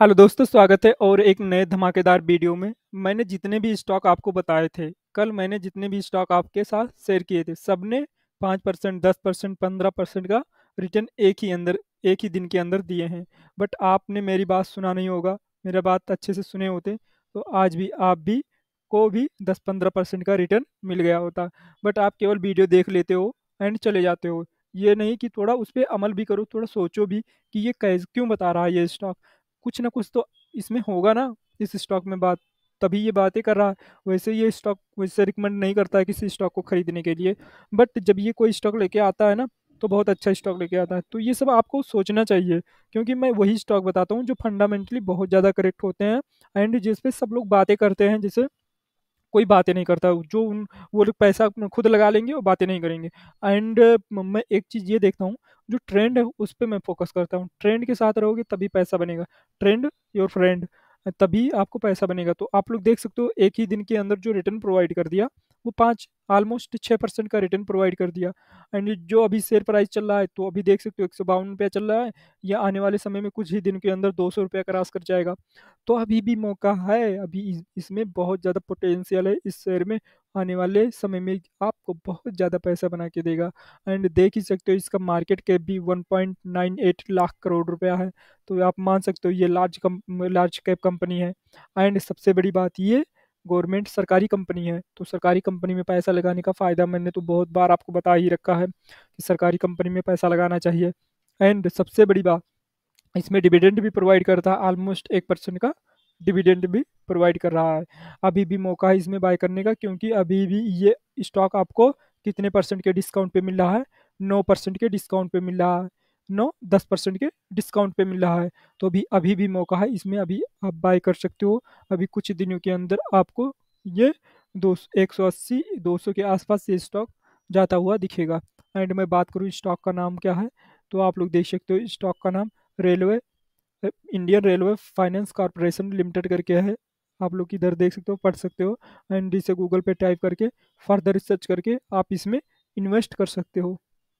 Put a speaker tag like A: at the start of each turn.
A: hello दोस्तों स्वागत है और एक नए धमाकेदार वीडियो में मैंने जितने भी स्टॉक आपको बताए थे कल मैंने जितने भी स्टॉक आपके साथ शेयर किए थे सब ने पाँच परसेंट दस परसेंट पंद्रह परसेंट का रिटर्न एक ही अंदर एक ही दिन के अंदर दिए हैं बट आपने मेरी बात सुना नहीं होगा मेरा बात अच्छे से सुने होते तो आज भी आप भी को भी दस पंद्रह परसेंट का रिटर्न मिल गया होता बट आप केवल वीडियो देख लेते हो एंड चले जाते हो ये नहीं कि थोड़ा उस पर अमल भी करो थोड़ा सोचो भी कि ये कैसे क्यों बता रहा है ये स्टॉक कुछ ना कुछ तो इसमें होगा ना इस स्टॉक में बात तभी ये बातें कर रहा है वैसे ये स्टॉक वैसे रिकमेंड नहीं करता है किसी स्टॉक को खरीदने के लिए बट जब ये कोई स्टॉक लेके आता है ना तो बहुत अच्छा स्टॉक लेके आता है तो ये सब आपको सोचना चाहिए क्योंकि मैं वही स्टॉक बताता हूँ जो फंडामेंटली बहुत ज़्यादा करेक्ट होते हैं एंड जिस पे सब लोग बातें करते हैं जैसे कोई बातें नहीं करता जो उन वो लोग पैसा खुद लगा लेंगे और बातें नहीं करेंगे एंड मैं एक चीज़ ये देखता हूँ जो ट्रेंड है उस पर मैं फोकस करता हूँ ट्रेंड के साथ रहोगे तभी पैसा बनेगा ट्रेंड योर फ्रेंड तभी आपको पैसा बनेगा तो आप लोग देख सकते हो एक ही दिन के अंदर जो रिटर्न प्रोवाइड कर दिया वो पाँच ऑलमोस्ट छः परसेंट का रिटर्न प्रोवाइड कर दिया एंड जो अभी शेयर प्राइस चल रहा है तो अभी देख सकते हो एक सौ बावन रुपया चल रहा है या आने वाले समय में कुछ ही दिन के अंदर दो सौ रुपया क्रॉस कर जाएगा तो अभी भी मौका है अभी इसमें बहुत ज़्यादा पोटेंशियल है इस शेयर में आने वाले समय में आपको बहुत ज़्यादा पैसा बना के देगा एंड देख ही सकते हो इसका मार्केट कैप भी 1.98 लाख करोड़ रुपया है तो आप मान सकते हो ये लार्ज कम लार्ज कैप कंपनी है एंड सबसे बड़ी बात ये गवर्नमेंट सरकारी कंपनी है तो सरकारी कंपनी में पैसा लगाने का फ़ायदा मैंने तो बहुत बार आपको बता ही रखा है कि सरकारी कंपनी में पैसा लगाना चाहिए एंड सबसे बड़ी बात इसमें डिविडेंड भी प्रोवाइड करता है ऑलमोस्ट एक परसेंट का डिविडेंड भी प्रोवाइड कर रहा है अभी भी मौका है इसमें बाय करने का क्योंकि अभी भी ये स्टॉक आपको कितने परसेंट के डिस्काउंट पे मिल रहा है नौ परसेंट के डिस्काउंट पे मिल रहा है नौ दस परसेंट के डिस्काउंट पे मिल रहा है तो अभी अभी भी मौका है इसमें अभी आप बाय कर सकते हो अभी कुछ दिनों के अंदर आपको ये दो एक सौ अस्सी दो सौ के आसपास ये स्टॉक जाता हुआ दिखेगा एंड मैं बात करूँ स्टॉक का नाम क्या है तो आप लोग देख सकते हो स्टॉक का नाम railway Indian Railway Finance Corporation Limited करके है आप लोग इधर देख सकते हो पढ़ सकते हो एंड इसे गूगल पे टाइप करके फर्दर रिसर्च करके आप इसमें इन्वेस्ट कर सकते हो